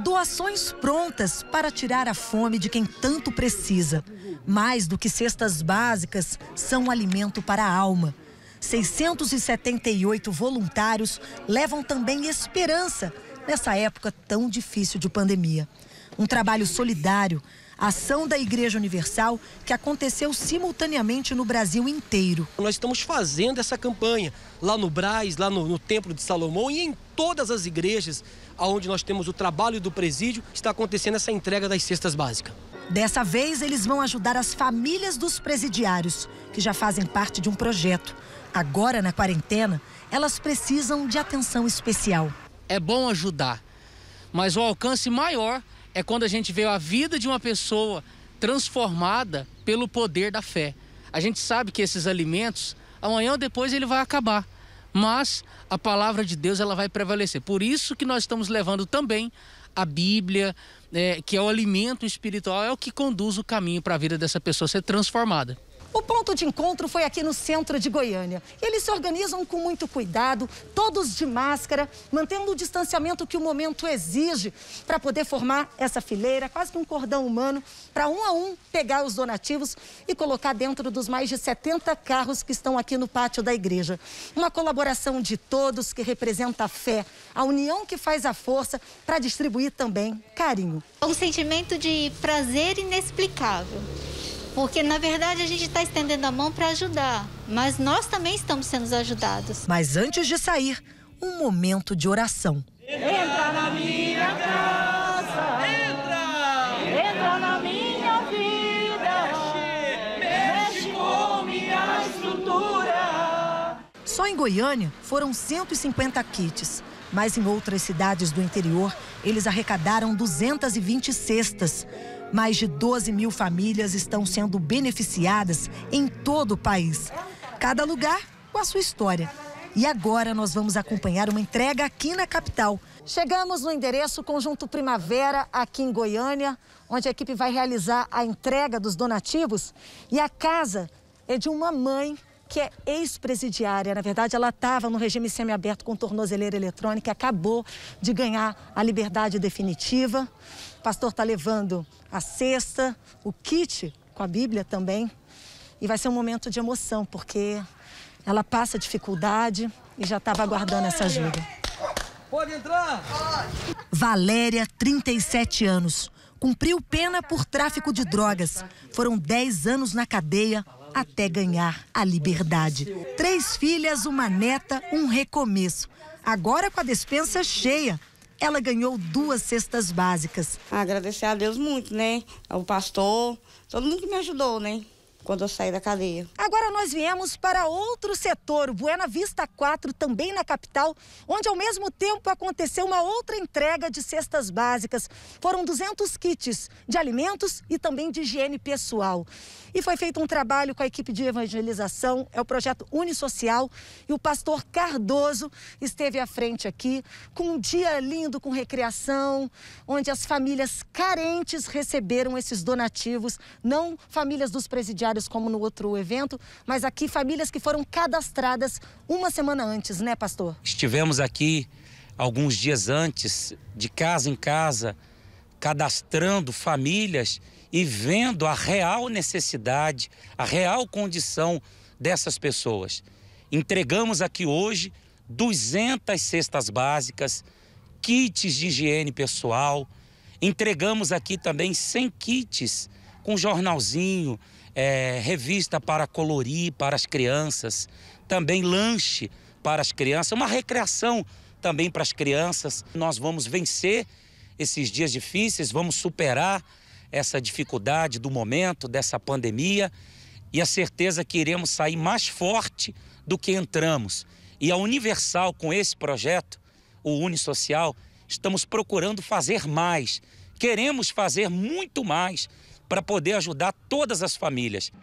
doações prontas para tirar a fome de quem tanto precisa. Mais do que cestas básicas, são alimento para a alma. 678 voluntários levam também esperança nessa época tão difícil de pandemia. Um trabalho solidário, ação da Igreja Universal que aconteceu simultaneamente no Brasil inteiro. Nós estamos fazendo essa campanha lá no Braz, lá no, no Templo de Salomão e em todas as igrejas onde nós temos o trabalho do presídio, está acontecendo essa entrega das cestas básicas. Dessa vez, eles vão ajudar as famílias dos presidiários, que já fazem parte de um projeto. Agora, na quarentena, elas precisam de atenção especial. É bom ajudar, mas o alcance maior é quando a gente vê a vida de uma pessoa transformada pelo poder da fé. A gente sabe que esses alimentos, amanhã ou depois ele vai acabar, mas a palavra de Deus ela vai prevalecer. Por isso que nós estamos levando também a Bíblia, é, que é o alimento espiritual, é o que conduz o caminho para a vida dessa pessoa ser transformada. O ponto de encontro foi aqui no centro de Goiânia. Eles se organizam com muito cuidado, todos de máscara, mantendo o distanciamento que o momento exige para poder formar essa fileira, quase que um cordão humano, para um a um pegar os donativos e colocar dentro dos mais de 70 carros que estão aqui no pátio da igreja. Uma colaboração de todos que representa a fé, a união que faz a força para distribuir também carinho. Um sentimento de prazer inexplicável. Porque, na verdade, a gente está estendendo a mão para ajudar, mas nós também estamos sendo ajudados. Mas antes de sair, um momento de oração. Entra na minha casa! Entra! Entra na minha vida! Mexe, mexe com minha estrutura! Só em Goiânia foram 150 kits mas em outras cidades do interior eles arrecadaram 220 cestas. Mais de 12 mil famílias estão sendo beneficiadas em todo o país. Cada lugar com a sua história. E agora nós vamos acompanhar uma entrega aqui na capital. Chegamos no endereço Conjunto Primavera, aqui em Goiânia, onde a equipe vai realizar a entrega dos donativos. E a casa é de uma mãe que é ex-presidiária, na verdade ela estava no regime semiaberto com tornozeleira eletrônica, acabou de ganhar a liberdade definitiva. O pastor está levando a cesta, o kit com a Bíblia também. E vai ser um momento de emoção, porque ela passa dificuldade e já estava aguardando essa ajuda. Pode entrar! Valéria, 37 anos. Cumpriu pena por tráfico de drogas. Foram 10 anos na cadeia até ganhar a liberdade. Três filhas, uma neta, um recomeço. Agora com a despensa cheia, ela ganhou duas cestas básicas. Agradecer a Deus muito, né? O pastor, todo mundo que me ajudou, né? quando eu saí da cadeia. Agora nós viemos para outro setor, Buena Vista 4, também na capital, onde ao mesmo tempo aconteceu uma outra entrega de cestas básicas. Foram 200 kits de alimentos e também de higiene pessoal. E foi feito um trabalho com a equipe de evangelização, é o projeto Unisocial, e o pastor Cardoso esteve à frente aqui com um dia lindo com recreação, onde as famílias carentes receberam esses donativos, não famílias dos presidiários como no outro evento, mas aqui famílias que foram cadastradas uma semana antes, né, pastor? Estivemos aqui alguns dias antes, de casa em casa, cadastrando famílias e vendo a real necessidade, a real condição dessas pessoas. Entregamos aqui hoje 200 cestas básicas, kits de higiene pessoal. Entregamos aqui também 100 kits com jornalzinho, é, revista para colorir para as crianças, também lanche para as crianças, uma recreação também para as crianças. Nós vamos vencer esses dias difíceis, vamos superar essa dificuldade do momento, dessa pandemia, e a certeza que iremos sair mais forte do que entramos. E a Universal, com esse projeto, o Unisocial, estamos procurando fazer mais. Queremos fazer muito mais para poder ajudar todas as famílias.